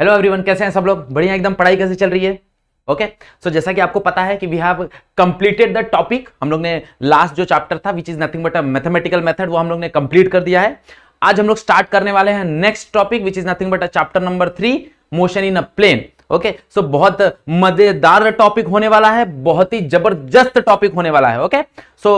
Hello everyone कैसे हैं सब लोग बढ़िया एकदम पढ़ाई कैसे चल रही है ओके okay? सो so, जैसा कि आपको पता है कि we have completed the topic हम लोग ने लास्ट जो चैप्टर था which is nothing but a mathematical method वो हम लोग ने कंप्लीट कर दिया है आज हम लोग स्टार्ट करने वाले हैं next topic which is nothing but a chapter number three motion in a plane okay so बहुत मजेदार टॉपिक होने वाला है बहुत ही जबरदस्त टॉपिक होने वाला है okay so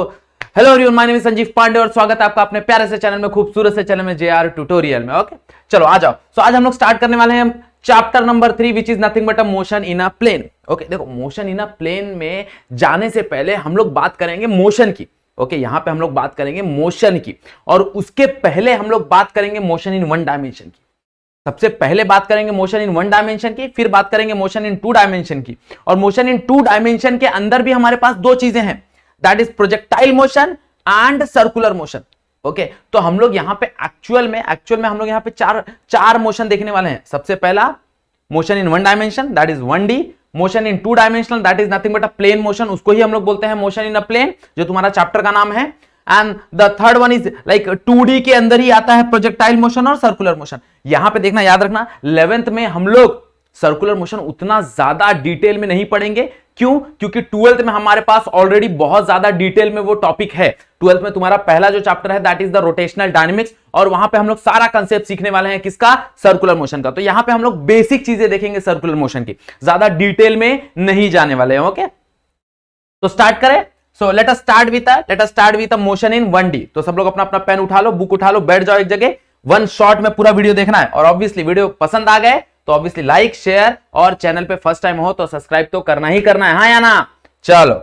hello everyone my name is Sanjeev Pandey और स्वागत है आपका अपने प्यारे से चैनल में खूबसूरत से चैनल में जे आर ट्यूटोरियल में ओके okay? चलो आ जाओ सो so, आज हम लोग स्टार्ट करने वाले हैं chapter number three which is nothing but a motion in a plane okay देखो मोशन इन अ प्लेन में जाने से पहले हम लोग बात करेंगे मोशन की ओके okay, यहां पे हम लोग बात करेंगे मोशन की और उसके पहले हम लोग बात करेंगे मोशन इन वन डायमेंशन की सबसे पहले बात करेंगे मोशन इन वन डायमेंशन की फिर बात करेंगे मोशन इन टू डायमेंशन की और मोशन इन टू डायमेंशन के अंदर भी हमारे पास दो चीजें हैं that is projectile motion and circular motion okay तो हम लोग यहाँ पे एक्चुअल में एक्चुअल में हम लोग यहाँ पे चार चार मोशन देखने वाले हैं सबसे पहला motion in one dimension that is one D motion in two dimensional that is nothing but a plane motion उसको ही हम लोग बोलते हैं मोशन इन अ प्लेन जो तुम्हारा चैप्टर का नाम है and the third one is like two D के अंदर ही आता है प्रोजेक्टाइल मोशन और सर्कुलर मोशन यहां पे देखना याद रखना इलेवेंथ में हम लोग सर्कुलर मोशन उतना ज्यादा डिटेल में नहीं पढ़ेंगे क्यों क्योंकि ट्वेल्थ में हमारे पास ऑलरेडी बहुत ज्यादा डिटेल में वो टॉपिक है ट्वेल्थ में तुम्हारा पहला जो चैप्टर है that is the rotational dynamics और वहां पे हम लोग सारा कंसेप्ट सीखने वाले हैं किसका सर्कुलर मोशन का तो यहां पे हम लोग बेसिक चीजें देखेंगे सर्कुलर मोशन की ज्यादा डिटेल में नहीं जाने वाले हैं ओके तो स्टार्ट करें so let us start with let us start with motion in one D तो सब लोग अपना अपना पेन उठा लो बुक उठा लो बैठ जाओ एक जगह वन शॉट में पूरा वीडियो देखना है और ऑब्वियसली वीडियो पसंद आ गए तो ऑब्वियसली लाइक शेयर और चैनल पे फर्स्ट टाइम हो तो सब्सक्राइब तो करना ही करना है हाँ या ना चलो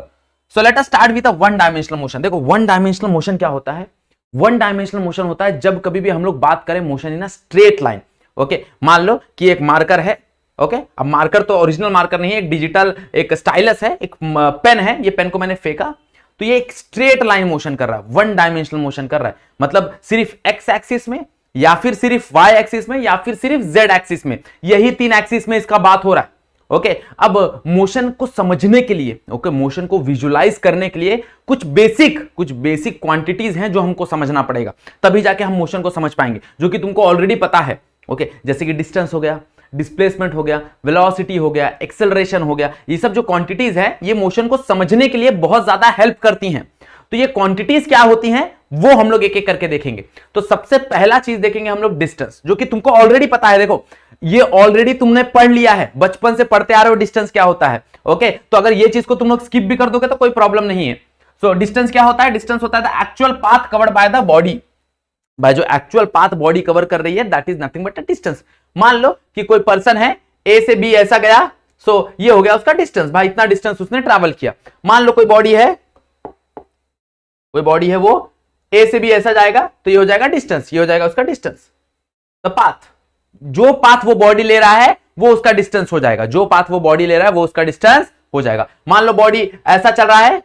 so let start with one dimensional motion देखो वन डायमेंशनल मोशन क्या होता है वन डायमेंशनल मोशन होता है जब कभी भी हम लोग बात करें motion in straight line okay मान लो कि एक मार्कर है ओके okay? अब मार्कर तो ओरिजिनल मार्कर नहीं है एक डिजिटल एक स्टाइलस है एक पेन है ये पेन को मैंने फेंका तो ये एक स्ट्रेट लाइन मोशन कर रहा है वन डायमेंशनल मोशन कर रहा है मतलब सिर्फ एक्स एक्सिस में या फिर सिर्फ y एक्सिस में या फिर सिर्फ z एक्सिस में यही तीन एक्सिस में इसका बात हो रहा है ओके okay, अब मोशन को समझने के लिए ओके okay, मोशन को विजुलाइज करने के लिए कुछ बेसिक कुछ बेसिक क्वांटिटीज हैं जो हमको समझना पड़ेगा तभी जाके हम मोशन को समझ पाएंगे जो कि तुमको ऑलरेडी पता है ओके okay, जैसे कि डिस्टेंस हो गया डिस्प्लेसमेंट हो गया वेलोसिटी हो गया एक्सेलरेशन हो गया ये सब जो क्वांटिटीज है ये मोशन को समझने के लिए बहुत ज्यादा हेल्प करती हैं तो ये क्वांटिटीज क्या होती हैं वो हम लोग एक एक करके देखेंगे तो सबसे पहला चीज देखेंगे हम लोग डिस्टेंस जो कि तुमको ऑलरेडी पता है देखो ये ऑलरेडी तुमने पढ़ लिया है बचपन से पढ़ते आ रहे हो डिस्टेंस क्या होता है ओके तो अगर ये चीज को तुम लोग स्किप भी कर दोगे तो कोई प्रॉब्लम नहीं है सो so, डिस्टेंस क्या होता है डिस्टेंस होता है actual path covered by the body भाई जो एक्चुअल पाथ बॉडी कवर कर रही है that is nothing but a distance मान लो कि कोई पर्सन है ए से बी ऐसा गया सो so, ये हो गया उसका डिस्टेंस भाई इतना डिस्टेंस उसने ट्रेवल किया मान लो कोई बॉडी है कोई बॉडी है वो ए से भी ऐसा जाएगा तो ये हो जाएगा डिस्टेंस ये हो जाएगा उसका डिस्टेंस द पाथ जो पाथ वो बॉडी ले रहा है वो उसका डिस्टेंस हो जाएगा जो पाथ वो बॉडी ले रहा है वो उसका डिस्टेंस हो जाएगा मान लो बॉडी ऐसा चल रहा है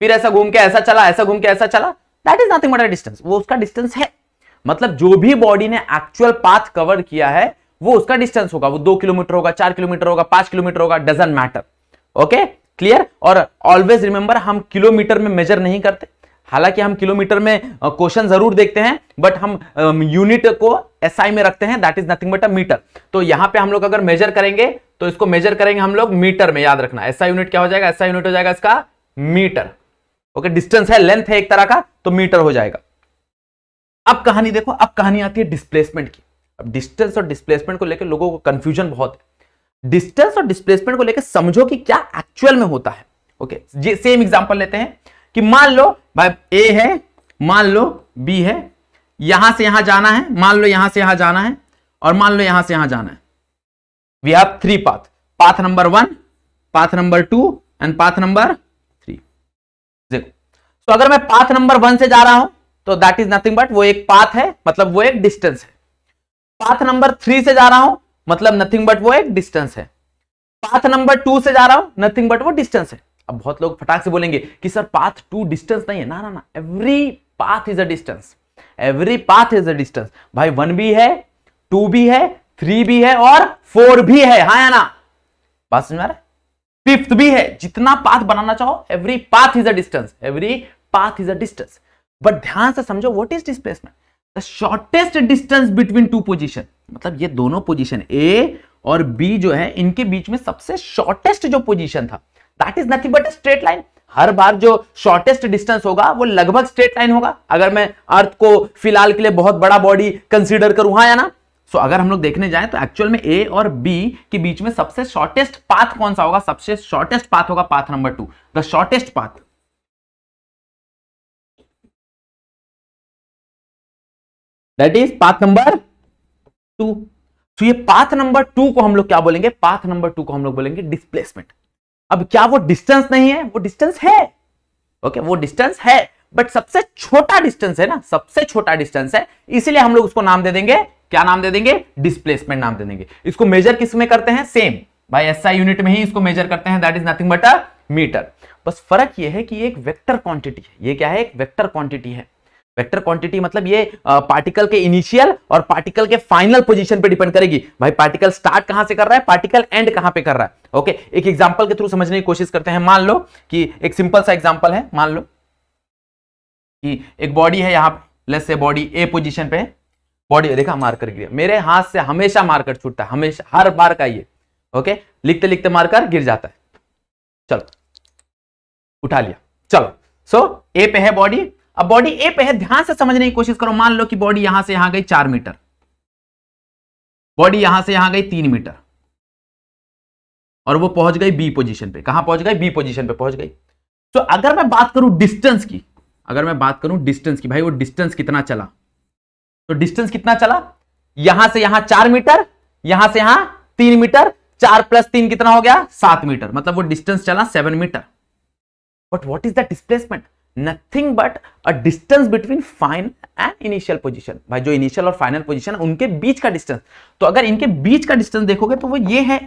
फिर ऐसा घूम के ऐसा चला ऐसा घूम के ऐसा चला that is nothing but a distance वो उसका डिस्टेंस है मतलब जो भी बॉडी ने एक्चुअल पाथ कवर किया है वो उसका डिस्टेंस होगा वो दो किलोमीटर होगा चार किलोमीटर होगा पांच किलोमीटर होगा डजेंट मैटर ओके क्लियर और ऑलवेज रिमेंबर हम किलोमीटर में मेजर नहीं करते हालांकि हम किलोमीटर में क्वेश्चन जरूर देखते हैं बट हम यूनिट को एसआई में रखते हैं that is nothing but a metre तो यहां पे हम लोग अगर मेजर करेंगे तो इसको मेजर करेंगे हम लोग मीटर में याद रखना एसआई यूनिट क्या हो जाएगा एसआई यूनिट हो जाएगा इसका मीटर ओके डिस्टेंस है लेंथ है एक तरह का तो मीटर हो जाएगा अब कहानी देखो अब कहानी आती है डिस्प्लेसमेंट की अब डिस्टेंस और डिस्प्लेसमेंट को लेकर लोगों को कंफ्यूजन बहुत है डिस्टेंस और डिस्प्लेसमेंट को लेकर समझो कि क्या एक्चुअल में होता है ओके okay, सेम एग्जांपल लेते हैं कि मान लो भाई ए है मान लो बी है यहां से यहां जाना है मान लो यहां से यहां जाना है और मान लो यहां से यहां जाना है we have three path path number one path number two and path number three देखो सो तो अगर मैं पाथ नंबर वन से जा रहा हूं तो दैट इज नथिंग बट वो एक पाथ है मतलब वो एक डिस्टेंस है पाथ नंबर थ्री से जा रहा हूं मतलब नथिंग बट वो एक डिस्टेंस है पाथ नंबर टू से जा रहा हूं नथिंग बट वो डिस्टेंस है अब बहुत लोग फटाक से बोलेंगे कि सर पाथ टू डिस्टेंस नहीं है ना ना ना every path is a distance every path is a distance भाई वन भी है टू भी है थ्री भी है और फोर भी है हा या ना बात समझ में फिफ्थ भी है जितना पाथ बनाना चाहो every path is a distance every path is a distance but ध्यान से समझो what is displacement the shortest distance between two position मतलब ये दोनों पोजीशन ए और बी जो है इनके बीच में सबसे शॉर्टेस्ट जो पोजीशन था that is nothing but straight line हर बार जो शॉर्टेस्ट डिस्टेंस होगा वो लगभग स्ट्रेट लाइन होगा अगर मैं अर्थ को फिलहाल के लिए बहुत बड़ा बॉडी कंसिडर करूं हाँ या ना सो so, अगर हम लोग देखने जाएं तो एक्चुअल में ए और बी के बीच में सबसे शॉर्टेस्ट पाथ कौन सा होगा सबसे शॉर्टेस्ट पाथ होगा path number two the shortest path that is path number two तो ये पाथ नंबर टू को हम लोग क्या बोलेंगे पाथ नंबर टू को हम लोग बोलेंगे डिस्प्लेसमेंट अब क्या वो डिस्टेंस नहीं है वो डिस्टेंस है ओके वो डिस्टेंस है बट सबसे छोटा डिस्टेंस है ना सबसे छोटा डिस्टेंस है इसीलिए हम लोग उसको नाम दे देंगे क्या नाम दे देंगे डिस्प्लेसमेंट नाम दे देंगे इसको मेजर किस में करते हैं सेम भाई एस यूनिट में ही इसको मेजर करते हैं that is nothing but a metre बस फर्क यह है कि एक वेक्टर क्वांटिटी है ये क्या है एक वेक्टर क्वांटिटी है वेक्टर क्वांटिटी मतलब ये पार्टिकल के इनिशियल और पार्टिकल के फाइनल पोजीशन पे डिपेंड करेगी भाई पार्टिकल स्टार्ट कहां से कर रहा है पार्टिकल एंड कहां पे कर रहा है ओके एक एग्जांपल के थ्रू समझने की कोशिश करते हैं मान लो कि एक सिंपल सा एग्जांपल है मान लो कि एक बॉडी है यहाँ लेस से बॉडी ए पोजिशन पे बॉडी देखा मार्कर गिर मेरे हाथ से हमेशा मार्कर छूटता है हमेशा हर बार का ये ओके लिखते लिखते मार्कर गिर जाता है चलो उठा लिया चलो सो so, ए पे है बॉडी अब बॉडी ए पे है ध्यान से समझने की कोशिश करो मान लो कि बॉडी यहां से यहां गई चार मीटर बॉडी यहां से यहां गई तीन मीटर और वो पहुंच गई बी पोजीशन पे कहां पहुंच गई बी पोजीशन पे पहुंच गई तो अगर मैं बात करूं डिस्टेंस की अगर मैं बात करूं डिस्टेंस की भाई वो डिस्टेंस कितना चला तो डिस्टेंस कितना चला यहां से यहां चार मीटर यहां से यहां तीन मीटर चार प्लस तीन कितना हो गया सात मीटर मतलब वो डिस्टेंस चला seven metre but what is the displacement nothing but a distance between final and initial position भाई जो इनिशियल और फाइनल पोजिशन है उनके बीच का डिस्टेंस तो अगर इनके बीच का डिस्टेंस देखोगे तो वो ये है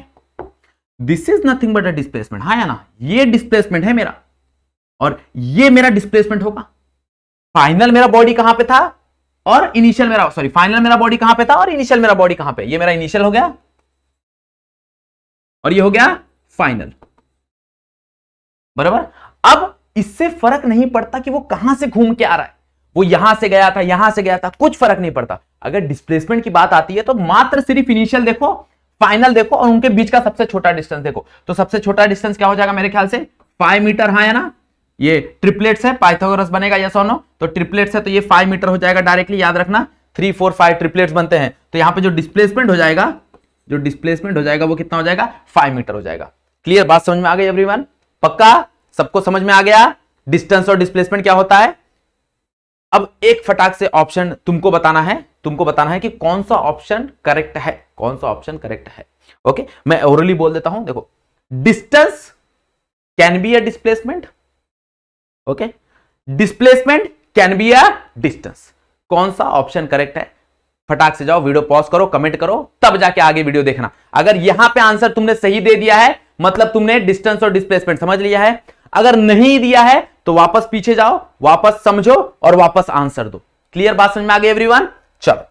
this is nothing but a displacement हाँ या ना ये डिस्प्लेसमेंट है मेरा और ये मेरा डिस्प्लेसमेंट होगा फाइनल मेरा बॉडी कहां पे था और इनिशियल मेरा सॉरी फाइनल मेरा बॉडी कहां पे था और इनिशियल मेरा बॉडी कहां पे ये मेरा इनिशियल हो गया और ये हो गया फाइनल बराबर अब इससे फर्क नहीं पड़ता कि वो कहां से घूम के आ रहा है वो यहां से गया था यहां से गया था कुछ फर्क नहीं पड़ता अगर डिस्प्लेसमेंट की बात आती है तो मात्र सिर्फ इनिशियल देखो फाइनल देखो और उनके बीच का सबसे छोटा डिस्टेंस देखो तो सबसे छोटा डिस्टेंस क्या हो जाएगा मेरे ख्याल से फाइव मीटर हाँ है ना ये ट्रिपलेट्स है पाइथागोरस बनेगा यस और तो ट्रिपलेट्स है तो ये फाइव मीटर हो जाएगा डायरेक्टली याद रखना थ्री फोर फाइव ट्रिपलेट्स बनते हैं तो यहाँ पे जो डिस्प्लेसमेंट हो जाएगा जो डिस्प्लेसमेंट हो जाएगा वो कितना हो जाएगा फाइव मीटर हो जाएगा क्लियर बात समझ में आ गई एवरीवन पक्का सबको समझ में आ गया डिस्टेंस और डिस्प्लेसमेंट क्या होता है अब एक फटाक से ऑप्शन तुमको बताना है तुमको बताना है कि कौन सा ऑप्शन करेक्ट है कौन सा ऑप्शन करेक्ट है ओके मैं ओरली बोल देता हूं देखो distance can be a displacement okay displacement can be a distance कौन सा ऑप्शन करेक्ट है फटाक से जाओ वीडियो पॉज करो कमेंट करो तब जाके आगे वीडियो देखना अगर यहां पे आंसर तुमने सही दे दिया है मतलब तुमने डिस्टेंस और डिस्प्लेसमेंट समझ लिया है अगर नहीं दिया है तो वापस पीछे जाओ वापस समझो और वापस आंसर दो क्लियर बात समझ में आ गई एवरीवन चलो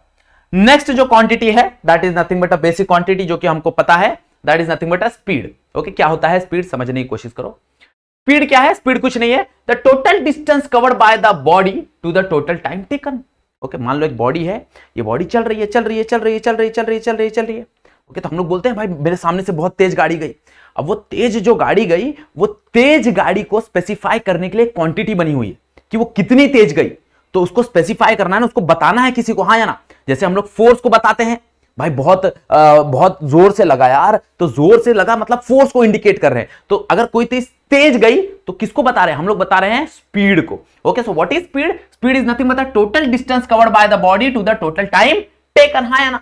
नेक्स्ट जो क्वांटिटी है that is nothing but a basic quantity जो कि हमको पता है that is nothing but a speed okay क्या होता है स्पीड समझने की कोशिश करो स्पीड क्या है स्पीड कुछ नहीं है the total distance covered by the body to the total time taken okay मान लो एक बॉडी है ये बॉडी चल रही है चल रही है चल रही है चल रही है चल रही है चल रही है चल रही है ओके तो हम लोग बोलते हैं भाई मेरे सामने से बहुत तेज गाड़ी गई अब वो तेज जो गाड़ी गई वो तेज गाड़ी को स्पेसिफाई करने के लिए क्वांटिटी बनी हुई है कि वो कितनी तेज गई तो उसको स्पेसिफाई करना है ना उसको बताना है किसी को हाँ या ना जैसे हम लोग फोर्स को बताते हैं भाई बहुत आ, बहुत जोर से लगा यार तो जोर से लगा मतलब फोर्स को इंडिकेट कर रहे हैं तो अगर कोई तेज तेज गई तो किसको बता रहे हैं हम लोग बता रहे हैं स्पीड को okay so what is speed speed is nothing मतलब total distance covered by the body to the total time taken हाँ या ना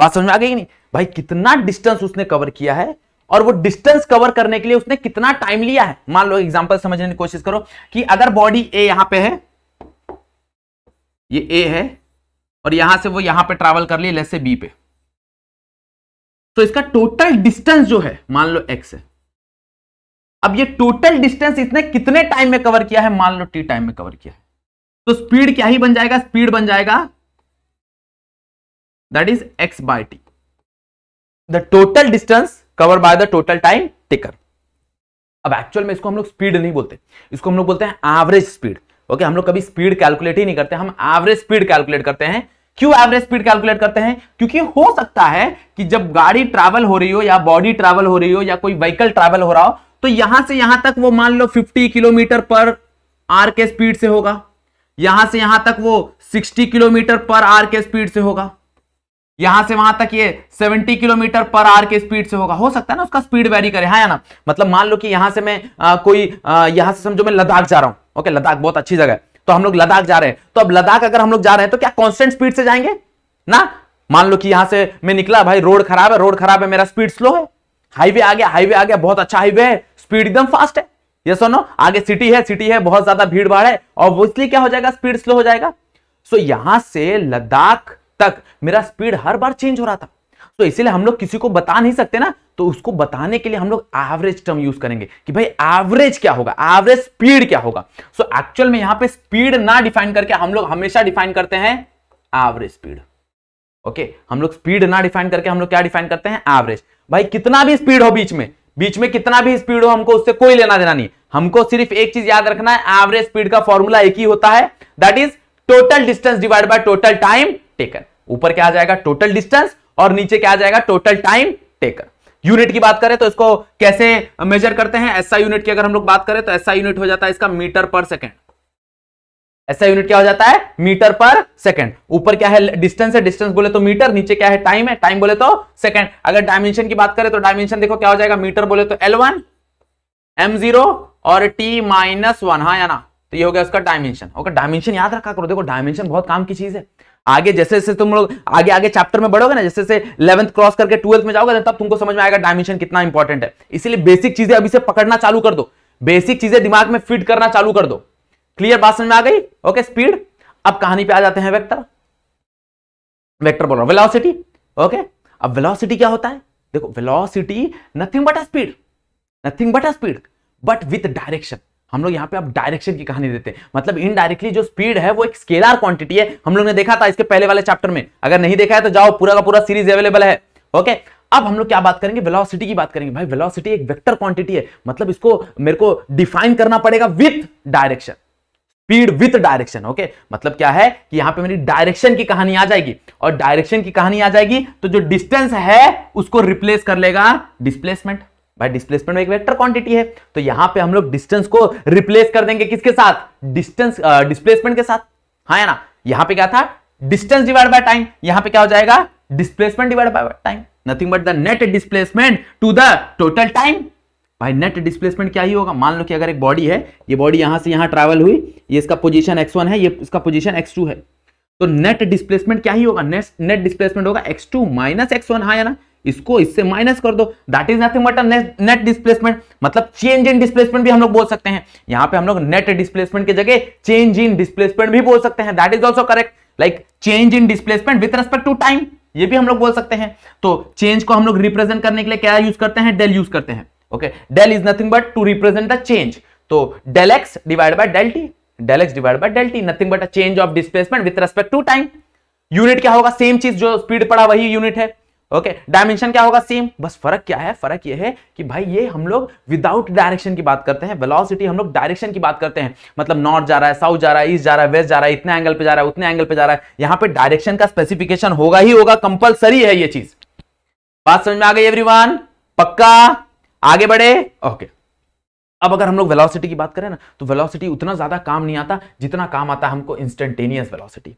बात समझ में आ गई नहीं भाई कितना डिस्टेंस उसने कवर किया है और वो डिस्टेंस कवर करने के लिए उसने कितना टाइम लिया है मान लो एग्जाम्पल समझने की कोशिश करो कि अगर बॉडी ए यहां पे है ये ए है और यहां से वो यहां पे ट्रैवल कर लिए लेसे बी पे तो इसका टोटल डिस्टेंस जो है मान लो एक्स है अब ये टोटल डिस्टेंस इसने कितने टाइम में कवर किया है मान लो टी टाइम में कवर किया है तो स्पीड क्या ही बन जाएगा स्पीड बन जाएगा that is x by t. The total distance covered by the total time taken. अब एक्चुअल में इसको हम लोग स्पीड नहीं बोलते इसको हम लोग बोलते हैं एवरेज स्पीड ओके हम लोग कभी स्पीड कैलकुलेट ही नहीं करते हम एवरेज स्पीड कैलकुलेट करते हैं क्यों एवरेज स्पीड कैलकुलेट करते हैं क्योंकि हो सकता है कि जब गाड़ी ट्रैवल हो रही हो या बॉडी ट्रैवल हो रही हो या कोई व्हीकल ट्रैवल हो रहा हो तो यहां से यहां तक वो मान लो 50 किलोमीटर पर आर के स्पीड से होगा यहां से यहां तक वो 60 किलोमीटर पर आर के स्पीड से होगा यहां से वहां तक ये 70 किलोमीटर पर आवर के स्पीड से होगा हो सकता है ना उसका स्पीड वेरी करे हाँ या ना मतलब मान लो कि यहां से मैं आ, कोई आ, यहां से समझो मैं लद्दाख जा रहा हूं ओके लद्दाख बहुत अच्छी जगह है तो हम लोग लद्दाख जा रहे हैं तो अब लद्दाख अगर हम लोग जा रहे हैं तो क्या कॉन्स्टेंट स्पीड से जाएंगे ना मान लो कि यहां से मैं निकला भाई रोड खराब है रोड खराब है मेरा स्पीड स्लो है हाईवे आ गया हाईवे आ गया बहुत अच्छा हाईवे है स्पीड एकदम फास्ट है ये सुनो आगे सिटी है सिटी है बहुत ज्यादा भीड़ भाड़ है और इसलिए क्या हो जाएगा स्पीड स्लो हो जाएगा सो यहां से लद्दाख तक मेरा स्पीड हर बार चेंज हो रहा था तो इसीलिए हम लोग किसी को बता नहीं सकते ना तो उसको बताने के लिए हम लोग एवरेज टर्म यूज करेंगे कि भाई एवरेज क्या होगा एवरेज स्पीड क्या होगा सो so, एक्चुअल में यहां पे स्पीड ना डिफाइन करके हम लोग हमेशा डिफाइन करते हैं एवरेज स्पीड ओके हम लोग स्पीड ना डिफाइन करके हम लोग क्या डिफाइन करते हैं एवरेज भाई कितना भी स्पीड हो बीच में बीच में कितना भी स्पीड हो हमको उससे कोई लेना देना नहीं हमको सिर्फ एक चीज याद रखना है एवरेज स्पीड का फॉर्मूला एक ही होता है that is total distance divide by total time taken ऊपर क्या आ जाएगा टोटल डिस्टेंस और नीचे क्या आ जाएगा टोटल टाइम टेकन यूनिट की बात करें तो इसको कैसे मेजर करते हैं एसआई यूनिट की अगर हम लोग बात करें तो एसआई यूनिट हो जाता है इसका मीटर पर सेकेंड ऐसा यूनिट क्या हो जाता है मीटर पर सेकंड ऊपर क्या है डिस्टेंस है डिस्टेंस बोले तो मीटर नीचे क्या है टाइम है टाइम बोले तो सेकंड अगर डायमेंशन की बात करें तो डायमेंशन देखो क्या हो जाएगा मीटर बोले तो एल वन एम जीरो और टी माइनस वन हाँ या ना तो ये हो गया उसका डायमेंशन ओके डायमेंशन याद रखा करो देखो डायमेंशन बहुत काम की चीज है आगे जैसे जैसे तुम लोग आगे आगे चैप्टर में बढ़ोगे ना जैसे जैसे इलेवंथ क्रॉस करके ट्वेल्थ में जाओगे तब तुमको समझ में आएगा डायमेंशन कितना इंपॉर्टेंट है इसलिए बेसिक चीजें अभी से पकड़ना चालू कर दो बेसिक चीजें दिमाग में फिट करना चालू कर दो क्लियर बात समझ में आ गई ओके स्पीड अब कहानी पे आ जाते हैं वेक्टर वेक्टर बोल रहा हूं वेलोसिटी ओके अब वेलोसिटी क्या होता है देखो velocity nothing but a speed nothing but a speed but with direction हम लोग यहाँ पे अब डायरेक्शन की कहानी देते हैं मतलब इनडायरेक्टली जो स्पीड है वो एक स्केलर क्वांटिटी है हम लोग ने देखा था इसके पहले वाले चैप्टर में अगर नहीं देखा है तो जाओ पूरा का पूरा सीरीज अवेलेबल है ओके अब हम लोग क्या बात करेंगे वेलोसिटी की बात करेंगे भाई वेलोसिटी एक वेक्टर क्वांटिटी है मतलब इसको मेरे को डिफाइन करना पड़ेगा with direction speed with direction okay मतलब क्या है कि यहां पे मेरी डायरेक्शन की कहानी आ जाएगी और डायरेक्शन की कहानी आ जाएगी तो जो डिस्टेंस है उसको रिप्लेस कर लेगा डिस्प्लेसमेंट भाई डिस्प्लेसमेंट एक वेक्टर क्वांटिटी है तो यहां पे हम लोग डिस्टेंस को रिप्लेस कर देंगे किसके साथ डिस्टेंस डिस्प्लेसमेंट के साथ हाँ है ना यहां पे क्या था डिस्टेंस डिवाइड बाय टाइम यहां पे क्या हो जाएगा displacement divide by time nothing but the net displacement to the total time भाई नेट डिस्प्लेसमेंट क्या ही होगा मान लो कि अगर एक बॉडी है ये बॉडी यहां से यहां ट्रेवल हुई ये इसका पोजीशन x1 है ये इसका पोजीशन x2 है तो नेट डिस्प्लेसमेंट क्या ही होगा नेट नेट डिस्प्लेसमेंट होगा x2 to minus x one हाँ ना इसको इससे माइनस कर दो that is nothing but net displacement मतलब चेंज इन डिस्प्लेसमेंट भी हम लोग बोल सकते हैं यहां पे हम लोग नेट डिस्प्लेसमेंट की जगह चेंज इन डिस्प्लेसमेंट भी बोल सकते हैं that is also correct like change in displacement with respect to time ये भी हम लोग बोल सकते हैं तो चेंज को हम लोग रिप्रेजेंट करने के लिए क्या यूज करते हैं डेल यूज करते हैं okay del is nothing but to represent the change तो del X divide by del T del X divide by del T nothing but a change of displacement with respect to time unit क्या होगा same चीज जो speed पड़ा वही unit है okay okay, dimension क्या होगा सेम बस फर्क क्या है फर्क ये है कि भाई ये हम लोग विदाउट डायरेक्शन की बात करते हैं वेलोसिटी हम लोग डायरेक्शन की बात करते हैं मतलब नॉर्थ जा रहा है साउथ जा रहा है ईस्ट जा रहा है वेस्ट जा रहा है इतने एंगल पे जा रहा है उतने एंगल पे जा रहा है यहां पे डायरेक्शन का स्पेसिफिकेशन होगा ही होगा कंपल्सरी है ये चीज बात समझ में आ गई एवरी पक्का आगे बढ़े ओके okay. अब अगर हम लोग वेलॉसिटी की बात करें ना तो वेलॉसिटी उतना ज्यादा काम नहीं आता जितना काम आता है हमको इंस्टेंटेनियस वेलॉसिटी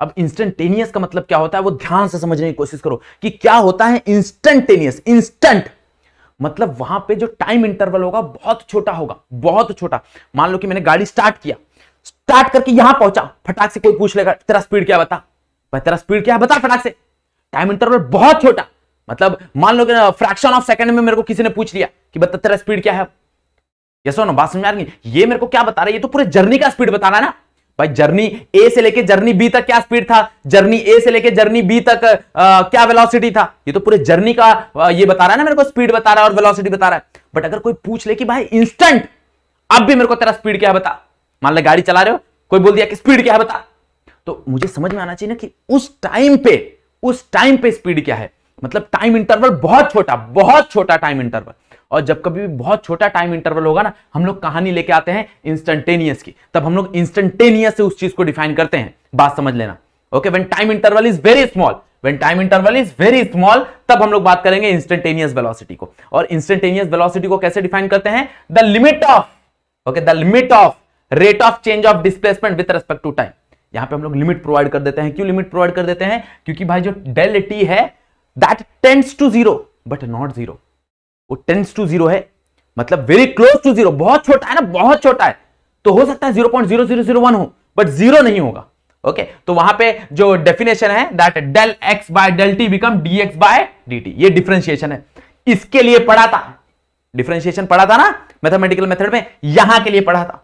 अब इंस्टेंटेनियस का मतलब क्या होता है वो ध्यान से समझने की कोशिश करो कि क्या होता है इंस्टेंटेनियस इंस्टेंट मतलब वहां पे जो टाइम इंटरवल होगा बहुत छोटा होगा बहुत छोटा मान लो कि मैंने गाड़ी स्टार्ट किया स्टार्ट करके यहां पहुंचा फटाक से कोई पूछ लेगा तेरा स्पीड क्या बता भाई तेरा स्पीड क्या है बता फटाक से टाइम इंटरवल बहुत छोटा मतलब मान लो कि फ्रैक्शन ऑफ सेकंड में मेरे को किसी ने पूछ लिया कि बता तेरा स्पीड क्या है यस ना बात समझ आ रही ये मेरे को क्या बता रहा है ये तो पूरे जर्नी का स्पीड बता रहा है ना भाई जर्नी ए से लेके जर्नी बी तक क्या स्पीड था जर्नी ए से लेके जर्नी बी तक आ, क्या वेलोसिटी था ये तो पूरे जर्नी का ये बता रहा है ना मेरे को स्पीड बता रहा है और वेलोसिटी बता रहा है बट अगर कोई पूछ ले कि भाई इंस्टेंट अब भी मेरे को तेरा स्पीड क्या बता मान लो गाड़ी चला रहे हो कोई बोल दिया कि स्पीड क्या बता तो मुझे समझ में आना चाहिए ना कि उस टाइम पे उस टाइम पे स्पीड क्या है मतलब टाइम इंटरवल बहुत छोटा बहुत छोटा टाइम इंटरवल और जब कभी भी बहुत छोटा टाइम इंटरवल होगा ना हम लोग कहानी लेके आते हैं इंस्टेंटेनियस की तब हम लोग इंस्टेंटेनियस से उस चीज को डिफाइन करते हैं बात समझ लेना okay when time interval is very small when time interval is very small तब हम लोग बात करेंगे इंस्टेंटेनियस वेलोसिटी को और इंस्टेंटेनियस वेलोसिटी को कैसे डिफाइन करते हैं the limit of okay the limit of rate of change of displacement with respect to time यहां पे हम लोग लिमिट प्रोवाइड कर देते हैं क्यों लिमिट प्रोवाइड कर देते हैं क्योंकि भाई जो डेल टी है that tends to zero but not zero वो टेंस टू जीरो है मतलब वेरी क्लोज टू जीरो बहुत छोटा है ना बहुत छोटा है तो हो सकता है zero point zero zero zero one हो बट जीरो नहीं होगा ओके okay, तो वहां पे जो डेफिनेशन है that del X by del T become D X by D T ये डिफ्रेंशिएशन है इसके लिए पढ़ा था डिफ्रेंशिएशन पढ़ा था ना मैथमेटिकल मेथड में यहां के लिए पढ़ा था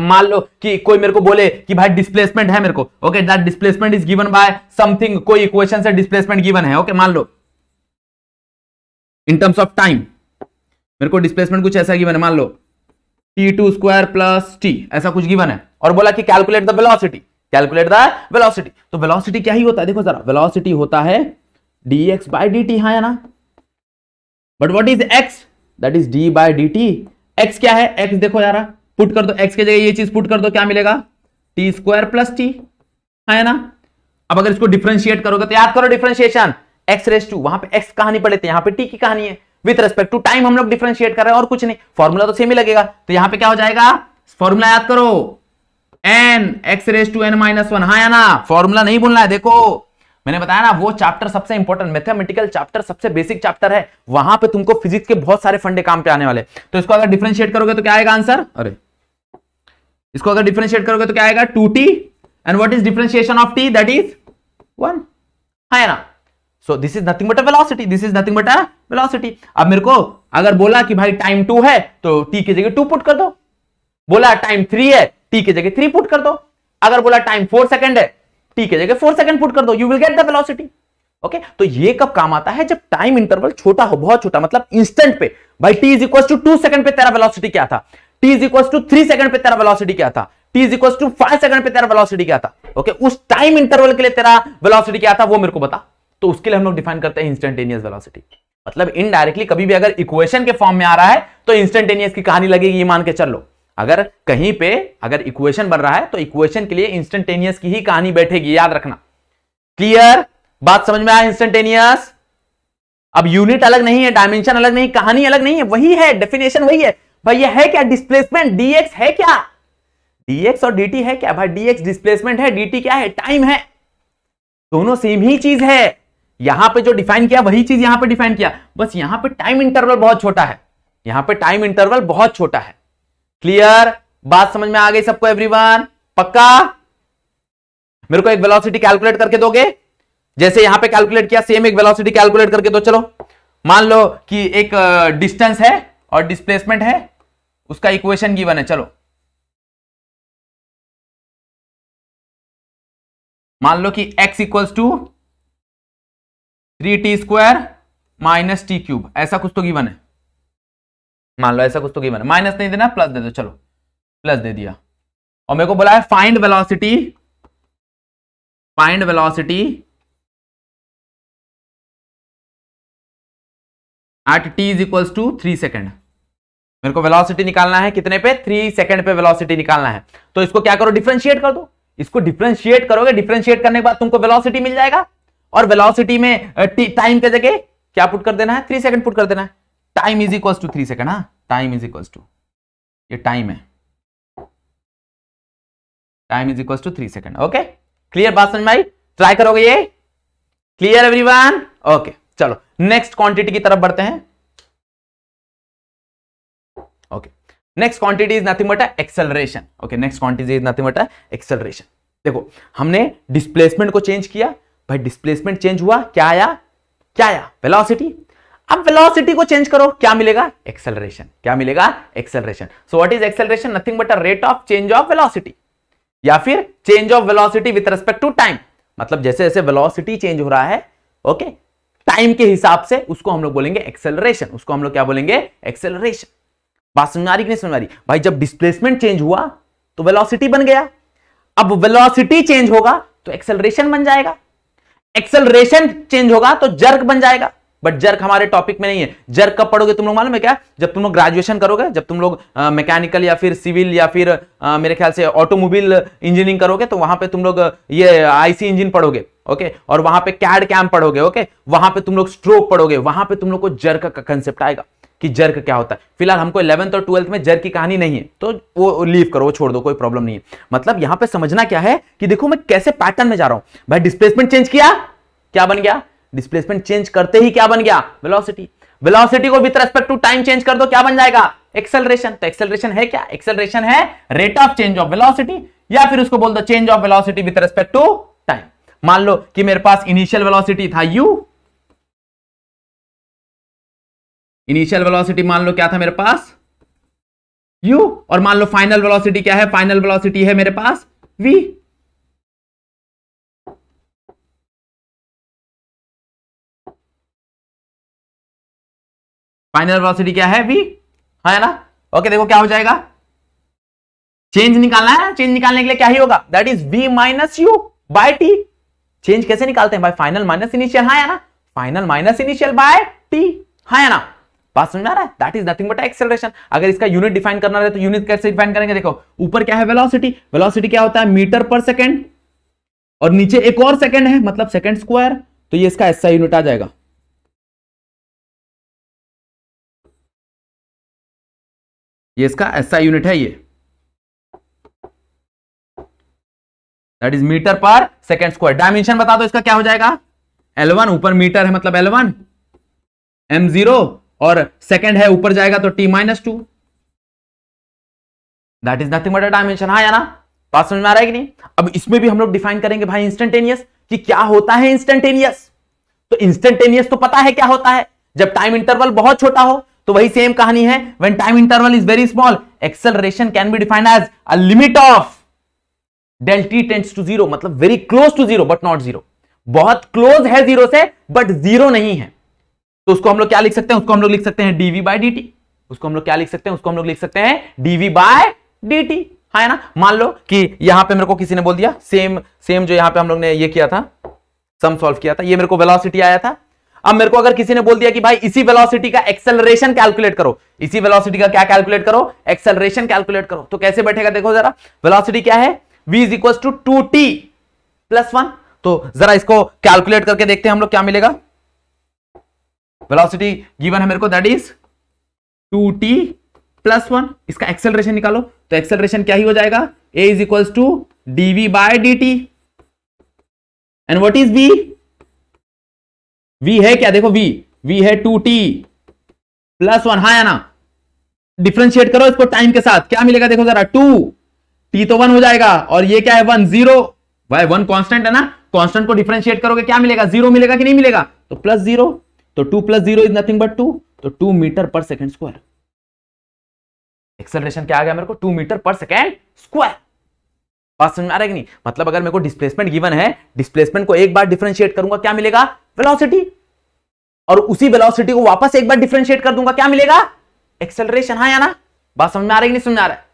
मान लो कि कोई मेरे को बोले कि भाई डिस्प्लेसमेंट है मेरे को okay that displacement is given by something कोई इक्वेशन से डिस्प्लेसमेंट गिवन है ओके okay, मान लो इन टर्म्स ऑफ टाइम मेरे को डिस्प्लेसमेंट कुछ ऐसा गिवन है मान लो T two square plus T ऐसा कुछ गिवन है और बोला कि calculate the velocity calculate the velocity तो वेलोसिटी क्या ही होता है देखो जरा वेलोसिटी होता है D X by D T हाँ ना but what is X that is D by D T X क्या है एक्स देखो यार पुट कर दो एक्स के जगह ये चीज पुट कर दो क्या मिलेगा टी स्क्वायर प्लस टी हाँ ना अब अगर इसको डिफ्रेंशिएट करोगे तो याद करो डिफ्रेंशिएशन एक्स रेस टू वहां पर एक्स कहानी पड़े थे यहां पर टी की कहानी है विथ रेस्पेक्ट टू टाइम हम लोग डिफ्रेंशिएट कर रहे हैं और कुछ नहीं फॉर्मूला तो सेम ही लगेगा तो यहां पर क्या हो जाएगा फॉर्मूला याद करो N X raise to N minus one हाँ ना फॉर्मूला नहीं बोलना है देखो मैंने बताया ना वो चैप्टर सबसे इंपॉर्टेंट मैथमेटिकल चैप्टर सबसे बेसिक चैप्टर है वहां पे तुमको फिजिक्स के बहुत सारे फंडे काम पे आने वाले तो इसको अगर डिफ्रेंशिएट करोगे तो क्या आएगा आंसर अरे इसको अगर डिफ्रेंशिएट करोगे तो क्या आएगा two T and what is differentiation of T that is one हाँ ना so this is nothing but a velocity this is nothing but a velocity अब मेरे को अगर बोला कि भाई टाइम टू है तो टी की जगह टू पुट कर दो बोला टाइम थ्री है टी की जगह थ्री पुट कर दो अगर बोला टाइम फोर सेकंड है टी की जगह फोर सेकंड पुट कर दो you will get the velocity okay okay? तो ये कब काम आता है जब टाइम इंटरवल छोटा हो बहुत छोटा मतलब इंस्टेंट पे भाई t is equal to two second पे तेरा वेलोसिटी क्या था t is equal to three second पे तेरा वेलोसिटी क्या था t is equal to five second पे तेरा वेलोसिटी क्या था ओके okay? उस टाइम इंटरवल के लिए तेरा वेलोसिटी क्या था वो मेरे को बता तो उसके लिए हम लोग डिफाइन करते हैं इंस्टेंटेनियस वेलोसिटी मतलब इनडायरेक्टली कभी भी अगर इक्वेशन के फॉर्म में आ रहा है तो इंस्टेंटेनियस की कहानी लगेगी ये मान के चलो अगर कहीं पे अगर इक्वेशन बन रहा है तो इक्वेशन के लिए इंस्टेंटेनियस की ही कहानी बैठेगी याद रखना क्लियर बात समझ में आया इंस्टेंटेनियस अब यूनिट अलग नहीं है डायमेंशन अलग नहीं कहानी अलग नहीं है वही है डेफिनेशन वही है भाई ये है क्या डिस्प्लेसमेंट डीएक्स है क्या डीएक्स और डीटी है क्या भाई डीएक्स डिस्प्लेसमेंट है डीटी क्या है टाइम है दोनों सेम ही चीज है यहां पे जो डिफाइन किया वही चीज यहां पे डिफाइन किया बस यहां पे टाइम इंटरवल बहुत छोटा है यहां पे टाइम इंटरवल बहुत छोटा है क्लियर बात समझ में आ गई सबको एवरीवन पक्का मेरे को एक वेलोसिटी कैलकुलेट करके दोगे जैसे यहां पे कैलकुलेट किया सेम एक वेलोसिटी कैलकुलेट करके दो चलो मान लो कि एक डिस्टेंस है और डिस्प्लेसमेंट है उसका इक्वेशन गिवन है चलो मान लो कि x equals to three T square minus T cube ऐसा कुछ तो गिवन है मान लो ऐसा कुछ तो गिवन है माइनस नहीं देना प्लस दे दो चलो प्लस दे दिया और मेरे को बोला है find velocity find velocity at T is equals to three second मेरे को वेलोसिटी निकालना है कितने पे थ्री सेकंड पे वेलोसिटी निकालना है तो इसको क्या करो डिफ्रेंशिएट कर दो इसको डिफ्रेंशिएट करोगे डिफ्रेंशिएट करने के बाद तुमको वेलोसिटी मिल जाएगा और वेलोसिटी में टाइम के जगह क्या पुट कर देना है थ्री सेकंड पुट कर देना है time is equal to three second time is equal to ये टाइम है time is equal to three second okay clear बात समझ में आई ट्राई करोगे ये क्लियर एवरीवन ओके चलो नेक्स्ट क्वांटिटी की तरफ बढ़ते हैं okay next quantity is nothing but acceleration okay next quantity is nothing but acceleration देखो हमने डिस्प्लेसमेंट को चेंज किया भाई डिस्प्लेसमेंट चेंज हुआ क्या आया क्या आया वेलोसिटी अब वेलोसिटी को चेंज करो क्या मिलेगा एक्सेलरेशन क्या मिलेगा acceleration so what is acceleration nothing but a rate of change of velocity या फिर change of velocity with respect to time मतलब जैसे जैसे वेलोसिटी चेंज हो रहा है ओके टाइम के हिसाब से उसको हम लोग बोलेंगे एक्सेलरेशन उसको हम लोग क्या बोलेंगे एक्सेलरेशन बात समझ रही नहीं समझ रही भाई जब डिस्प्लेसमेंट चेंज हुआ तो वेलोसिटी बन गया अब वेलोसिटी चेंज होगा तो एक्सेलरेशन बन जाएगा एक्सेलरेशन चेंज होगा तो जर्क बन जाएगा बट जर्क हमारे टॉपिक में नहीं है जर्क कब पढ़ोगे तुम लोग मालूम है क्या जब तुम लोग ग्रेजुएशन करोगे जब तुम लोग मैकेनिकल या फिर सिविल या फिर आ, मेरे ख्याल से ऑटोमोबाइल इंजीनियरिंग करोगे तो वहां पे तुम लोग ये आईसी इंजन पढ़ोगे ओके और वहां पे कैड कैम पढ़ोगे ओके वहां पे तुम लोग स्ट्रोक पढ़ोगे वहां पे तुम लोग को जर्क का कंसेप्ट आएगा कि जर्क क्या होता है फिलहाल हमको इलेवंथ और ट्वेल्थ में जर्क की कहानी नहीं है तो वो लीव करो वो छोड़ दो कोई प्रॉब्लम नहीं है मतलब यहां पे समझना क्या है कि देखो मैं कैसे पैटर्न में जा रहा हूं भाई डिस्प्लेसमेंट चेंज किया क्या बन गया डिस्प्लेसमेंट चेंज करते ही क्या बन गया वेलोसिटी वेलोसिटी को with respect to time change कर दो क्या बन जाएगा एक्सेलरेशन तो एक्सेलरेशन है क्या एक्सेलरेशन है rate of change of velocity या फिर उसको बोल दो change of velocity with respect to time मान लो कि मेरे पास इनिशियल वेलोसिटी था यू इनिशियल वेलोसिटी मान लो क्या था मेरे पास u और मान लो फाइनल वेलोसिटी क्या है फाइनल वेलोसिटी है मेरे पास v फाइनल वेलोसिटी क्या है v है ना ओके देखो क्या हो जाएगा चेंज निकालना है चेंज निकालने के लिए क्या ही होगा that is v minus U by T change कैसे निकालते हैं भाई फाइनल माइनस इनिशियल हाँ है ना final minus initial by T हाँ है ना बात समझ में आ रहा है that is nothing but acceleration अगर इसका यूनिट डिफाइन करना रहे तो यूनिट कैसे डिफाइन करेंगे देखो ऊपर क्या है वेलोसिटी वेलोसिटी क्या होता है मीटर पर सेकेंड और नीचे एक और सेकेंड है मतलब सेकेंड स्क्वायर तो ये इसका ऐसा यूनिट आ जाएगा ये इसका ऐसा यूनिट है ये that is metre per second square dimension बता दो इसका क्या हो जाएगा L1 ऊपर मीटर है मतलब L1 M0 और सेकेंड है ऊपर जाएगा तो T minus two that is nothing but a dimension हाँ या ना बात समझ में आ रहा है कि नहीं अब इसमें भी हम लोग डिफाइन करेंगे भाई इंस्टेंटेनियस कि क्या होता है इंस्टेंटेनियस तो इंस्टेंटेनियस तो पता है क्या होता है जब टाइम इंटरवल बहुत छोटा हो तो वही सेम कहानी है when time interval is very small acceleration can be defined as a limit of del T tends to zero मतलब very close to zero but not zero बहुत क्लोज है जीरो से बट जीरो नहीं है तो उसको हम लोग क्या लिख सकते हैं उसको हम लोग लिख सकते हैं डीवी बाय डी उसको हम लोग क्या लिख सकते हैं उसको हम लोग लिख सकते हैं डीवी बाय डी हाँ है ना मान लो कि यहां पे मेरे को किसी ने बोल दिया सेम सेम जो यहां पे हम लोग ने ये किया था सम सॉल्व किया था ये मेरे को वेलोसिटी आया था अब मेरे को अगर किसी ने बोल दिया कि भाई इसी वेलोसिटी का एक्सेलरेशन कैलकुलेट करो इसी वेलोसिटी का क्या कैलकुलेट करो एक्सेलरेशन कैलकुलेट करो तो कैसे बैठेगा देखो जरा वेलोसिटी क्या है v is equal to two T plus one तो जरा इसको कैलकुलेट करके देखते हैं हम लोग क्या मिलेगा वेलोसिटी गिवन है मेरे को that is two T plus one इसका एक्सेलरेशन निकालो तो एक्सेलरेशन क्या ही हो जाएगा A is equals to DV by D T and what is V V है क्या देखो वी वी है टू टी प्लस वन हा या ना डिफ्रेंशिएट करो इसको टाइम के साथ क्या मिलेगा देखो जरा टू टी तो वन हो जाएगा और ये क्या है वन जीरो भाई वन कांस्टेंट है ना कांस्टेंट को डिफ्रेंशिएट करोगे क्या मिलेगा जीरो मिलेगा कि नहीं मिलेगा तो प्लस जीरो तो two plus zero is nothing but two तो two metre per second square acceleration क्या आ गया मेरे को two metre per second square बात समझ में आ रहा है कि नहीं मतलब अगर मेरे को डिस्प्लेसमेंट गिवन है डिस्प्लेसमेंट को एक बार डिफ्रेंशिएट करूंगा क्या मिलेगा वेलोसिटी और उसी वेलोसिटी को वापस एक बार डिफ्रेंशिएट कर दूंगा क्या मिलेगा एक्सेलरेशन हाँ या ना बात समझ में आ रहा रही नहीं समझ आ रहा है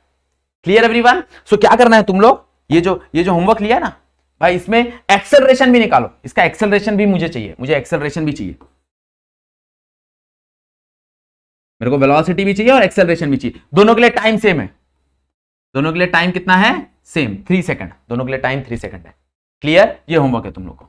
क्लियर एवरीवन सो क्या करना है तुम लोग ये जो ये जो होमवर्क लिया ना भाई इसमें एक्सेलरेशन भी निकालो इसका एक्सेलरेशन भी मुझे चाहिए मुझे एक्सेलरेशन भी चाहिए मेरे को वेलोसिटी भी चाहिए और एक्सेलरेशन भी चाहिए दोनों के लिए टाइम सेम है दोनों के लिए टाइम कितना है सेम थ्री सेकंड दोनों के लिए टाइम थ्री सेकंड है क्लियर ये होमवर्क है तुम लोग को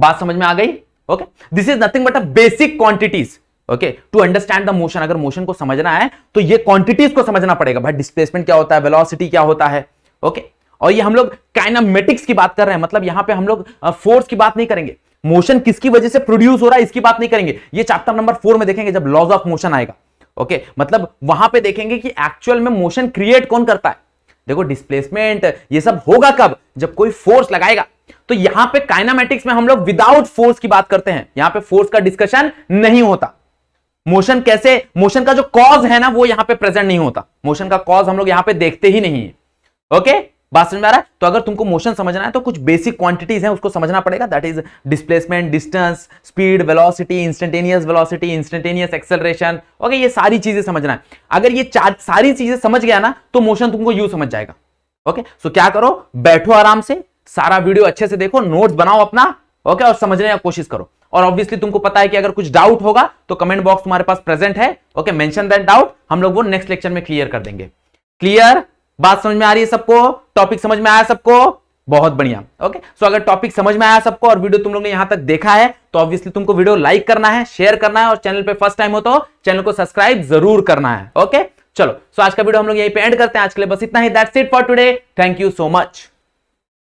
बात समझ में आ गई okay this is nothing but a basic quantities okay to understand the motion अगर मोशन को समझना है तो ये क्वांटिटीज को समझना पड़ेगा भाई डिस्प्लेसमेंट क्या होता है वेलोसिटी क्या होता है ओके okay? और ये हम लोग काइनामेटिक्स की बात कर रहे हैं मतलब यहां पे हम लोग फोर्स की बात नहीं करेंगे मोशन किसकी वजह से प्रोड्यूस हो रहा है इसकी बात नहीं करेंगे ये चैप्टर नंबर फोर में देखेंगे जब लॉज ऑफ मोशन आएगा ओके मतलब वहां पे देखेंगे कि एक्चुअल में मोशन क्रिएट कौन करता है देखो डिस्प्लेसमेंट ये सब होगा कब जब कोई फोर्स लगाएगा तो यहां पे काइनामेटिक्स में हम लोग विदाउट फोर्स की बात करते हैं यहां पे फोर्स का डिस्कशन नहीं होता मोशन कैसे मोशन का जो कॉज है ना वो यहां पे प्रेजेंट नहीं होता मोशन का कॉज हम लोग यहां पे देखते ही नहीं है ओके okay? बात समझ में आ रहा है तो अगर तुमको मोशन समझना है तो कुछ बेसिक क्वांटिटीज हैं उसको समझना पड़ेगा that is displacement distance speed velocity instantaneous velocity instantaneous acceleration okay ये सारी चीजें समझना है अगर ये चार सारी चीजें समझ गया ना तो मोशन तुमको यू समझ जाएगा ओके सो क्या करो बैठो आराम से सारा वीडियो अच्छे से देखो नोट बनाओ अपना ओके और समझने की कोशिश करो और ऑब्वियसली तुमको पता है कि अगर कुछ डाउट होगा तो कमेंट बॉक्स तुम्हारे पास प्रेजेंट है ओके मेंशन दैट डाउट हम लोग वो नेक्स्ट लेक्चर में क्लियर कर देंगे क्लियर बात समझ में आ रही है सबको टॉपिक समझ में आया सबको बहुत बढ़िया ओके सो अगर टॉपिक समझ में आया सबको और वीडियो तुम लोग ने यहां तक देखा है तो ऑब्वियसली तुमको वीडियो लाइक करना है शेयर करना है और चैनल पे फर्स्ट टाइम हो तो चैनल को सब्सक्राइब जरूर करना है ओके चलो सो आज का वीडियो हम लोग यहीं पे एंड करते हैं आज के लिए बस इतना ही that's it for today thank you so much